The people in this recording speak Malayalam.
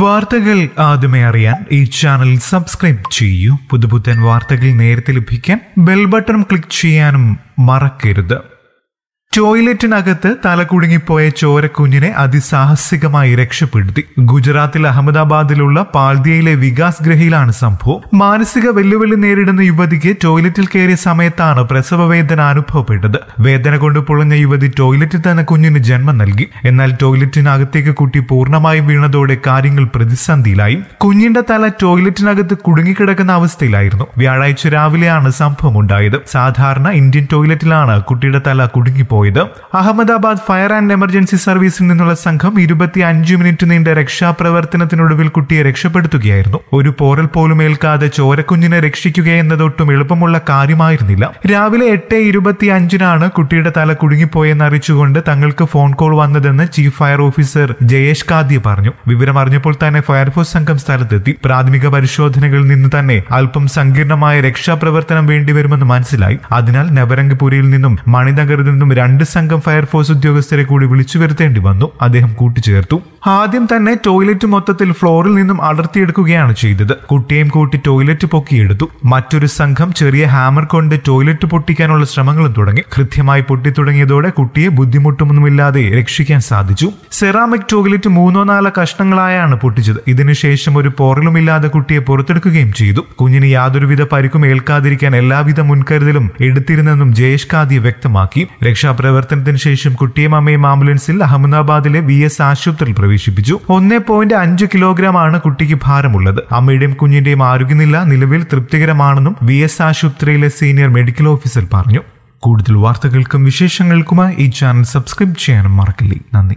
വാർത്തകൾ ആദ്യമേ അറിയാൻ ഈ ചാനൽ സബ്സ്ക്രൈബ് ചെയ്യൂ പുതുപുത്തൻ വാർത്തകൾ നേരത്തെ ലഭിക്കാൻ ബെൽ ക്ലിക്ക് ചെയ്യാനും മറക്കരുത് ടോയ്ലറ്റിനകത്ത് തലകുടുങ്ങിപ്പോയ ചോരക്കുഞ്ഞിനെ അതിസാഹസികമായി രക്ഷപ്പെടുത്തി ഗുജറാത്തിൽ അഹമ്മദാബാദിലുള്ള പാൽദിയയിലെ വികാസ് ഗ്രഹിയിലാണ് സംഭവം മാനസിക വെല്ലുവിളി നേരിടുന്ന യുവതിക്ക് ടോയ്ലറ്റിൽ കയറിയ സമയത്താണ് പ്രസവ വേദന അനുഭവപ്പെട്ടത് വേദന കൊണ്ട് പൊളഞ്ഞ യുവതി ടോയ്ലറ്റിൽ തന്നെ കുഞ്ഞിന് ജന്മം നൽകി എന്നാൽ ടോയ്ലറ്റിനകത്തേക്ക് കുട്ടി പൂർണ്ണമായും വീണതോടെ കാര്യങ്ങൾ പ്രതിസന്ധിയിലായി കുഞ്ഞിന്റെ തല ടോയ്ലറ്റിനകത്ത് കുടുങ്ങിക്കിടക്കുന്ന അവസ്ഥയിലായിരുന്നു വ്യാഴാഴ്ച രാവിലെയാണ് സംഭവം ഉണ്ടായത് സാധാരണ ഇന്ത്യൻ ടോയ്ലറ്റിലാണ് കുട്ടിയുടെ തല കുടുങ്ങിപ്പോയത് പോയത് അഹമ്മദാബാദ് ഫയർ ആൻഡ് എമർജൻസി സർവീസിൽ നിന്നുള്ള സംഘം ഇരുപത്തി അഞ്ച് മിനിറ്റ് നീണ്ട രക്ഷാപ്രവർത്തനത്തിനൊടുവിൽ കുട്ടിയെ രക്ഷപ്പെടുത്തുകയായിരുന്നു ഒരു പോറൽ പോലും ഏൽക്കാതെ ചോരക്കുഞ്ഞിനെ രക്ഷിക്കുക എന്നതൊട്ടും എളുപ്പമുള്ള കാര്യമായിരുന്നില്ല രാവിലെ എട്ട് ഇരുപത്തി അഞ്ചിനാണ് കുട്ടിയുടെ തല കുടുങ്ങിപ്പോയെന്ന് അറിയിച്ചുകൊണ്ട് തങ്ങൾക്ക് ഫോൺ കോൾ വന്നതെന്ന് chief fire officer Jayesh Khadia പറഞ്ഞു വിവരം അറിഞ്ഞപ്പോൾ തന്നെ ഫയർഫോഴ്സ് സംഘം സ്ഥലത്തെത്തി പ്രാഥമിക പരിശോധനകളിൽ നിന്ന് തന്നെ അല്പം സങ്കീർണമായ രക്ഷാപ്രവർത്തനം വേണ്ടിവരുമെന്ന് മനസ്സിലായി അതിനാൽ നവരംഗ്പുരിയിൽ നിന്നും മണിനഗറിൽ നിന്നും രണ്ട് സംഘം ഫയർഫോഴ്സ് ഉദ്യോഗസ്ഥരെ കൂടി വിളിച്ചു വരുത്തേണ്ടി വന്നു അദ്ദേഹം കൂട്ടിച്ചേർത്തു ആദ്യം തന്നെ ടോയ്ലറ്റ് മൊത്തത്തിൽ ഫ്ലോറിൽ നിന്നും അടർത്തിയെടുക്കുകയാണ് ചെയ്തത് കുട്ടിയെയും കൂട്ടി ടോയ്ലറ്റ് പൊക്കിയെടുത്തു മറ്റൊരു സംഘം ചെറിയ ഹാമർ കൊണ്ട് ടോയ്ലറ്റ് പൊട്ടിക്കാനുള്ള ശ്രമങ്ങളും തുടങ്ങി കൃത്യമായി പൊട്ടിത്തുടങ്ങിയതോടെ കുട്ടിയെ ബുദ്ധിമുട്ടൊന്നുമില്ലാതെ രക്ഷിക്കാൻ സാധിച്ചു സെറാമിക് ടോയ്ലറ്റ് മൂന്നോ നാലോ കഷ്ണങ്ങളായാണ് പൊട്ടിച്ചത് ഇതിനുശേഷം ഒരു പോറലുമില്ലാതെ കുട്ടിയെ പുറത്തെടുക്കുകയും ചെയ്തു കുഞ്ഞിന് യാതൊരുവിധ പരിക്കും ഏൽക്കാതിരിക്കാൻ എല്ലാവിധ മുൻകരുതലും എടുത്തിരുന്നെന്നും ജയേഷ് കാദി വ്യക്തമാക്കി രക്ഷാപ്രവർത്തനത്തിന് ശേഷം കുട്ടിയും അമ്മയും ആംബുലൻസിൽ അഹമ്മദാബാദിലെ വി എസ് ആശുപത്രിയിൽ പ്രവേശിച്ചു പ്രവേശിപ്പിച്ചു ഒന്ന് പോയിന്റ് അഞ്ച് കിലോഗ്രാം ആണ് കുട്ടിക്ക് ഭാരമുള്ളത് അമ്മയുടെയും കുഞ്ഞിന്റെയും ആരോഗ്യനില നിലവിൽ തൃപ്തികരമാണെന്നും വി എസ് ആശുപത്രിയിലെ സീനിയർ മെഡിക്കൽ ഓഫീസർ പറഞ്ഞു കൂടുതൽ വാർത്തകൾക്കും വിശേഷങ്ങൾക്കുമായി ഈ ചാനൽ സബ്സ്ക്രൈബ് ചെയ്യാനും മറക്കില്ലേ നന്ദി